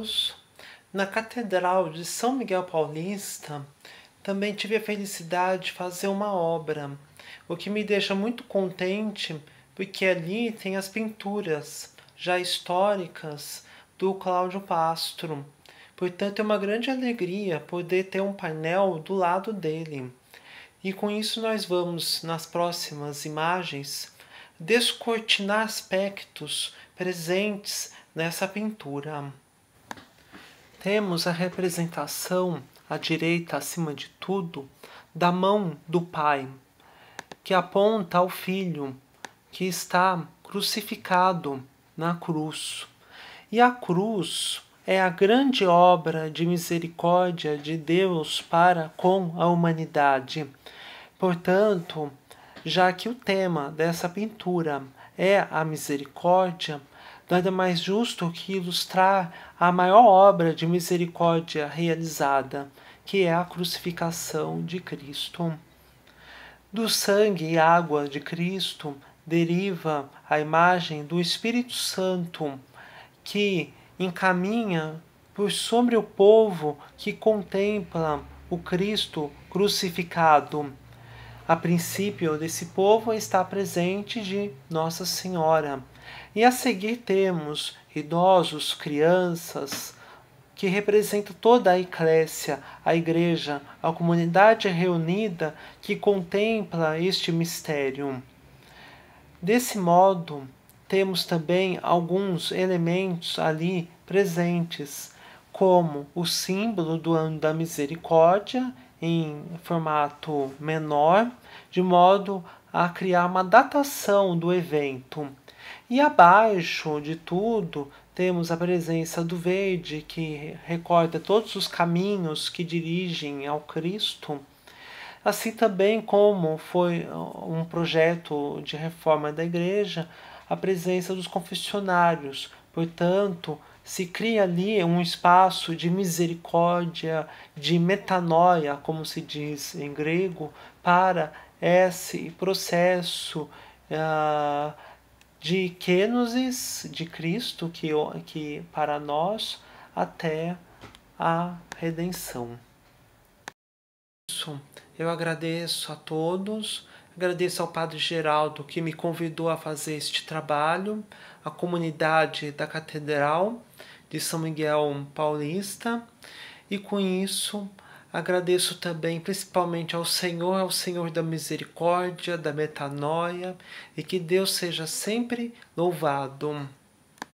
Deus. Na Catedral de São Miguel Paulista, também tive a felicidade de fazer uma obra, o que me deixa muito contente, porque ali tem as pinturas já históricas do Cláudio Pastro. Portanto, é uma grande alegria poder ter um painel do lado dele. E com isso, nós vamos, nas próximas imagens, descortinar aspectos presentes nessa pintura temos a representação à direita, acima de tudo, da mão do Pai, que aponta ao Filho que está crucificado na cruz. E a cruz é a grande obra de misericórdia de Deus para com a humanidade. Portanto, já que o tema dessa pintura é a misericórdia, nada mais justo que ilustrar a maior obra de misericórdia realizada, que é a crucificação de Cristo. Do sangue e água de Cristo deriva a imagem do Espírito Santo, que encaminha por sobre o povo que contempla o Cristo crucificado a princípio desse povo está presente de Nossa Senhora. E a seguir temos idosos, crianças, que representa toda a Igreja, a igreja, a comunidade reunida que contempla este mistério. Desse modo, temos também alguns elementos ali presentes, como o símbolo do ano da misericórdia em formato menor, de modo a criar uma datação do evento. E abaixo de tudo temos a presença do verde, que recorda todos os caminhos que dirigem ao Cristo. Assim também como foi um projeto de reforma da igreja, a presença dos confessionários, portanto, se cria ali um espaço de misericórdia, de metanoia, como se diz em grego, para esse processo uh, de kenosis de Cristo, que, que para nós, até a redenção. Isso, eu agradeço a todos Agradeço ao Padre Geraldo que me convidou a fazer este trabalho, à comunidade da Catedral de São Miguel Paulista, e com isso agradeço também principalmente ao Senhor, ao Senhor da misericórdia, da metanoia, e que Deus seja sempre louvado.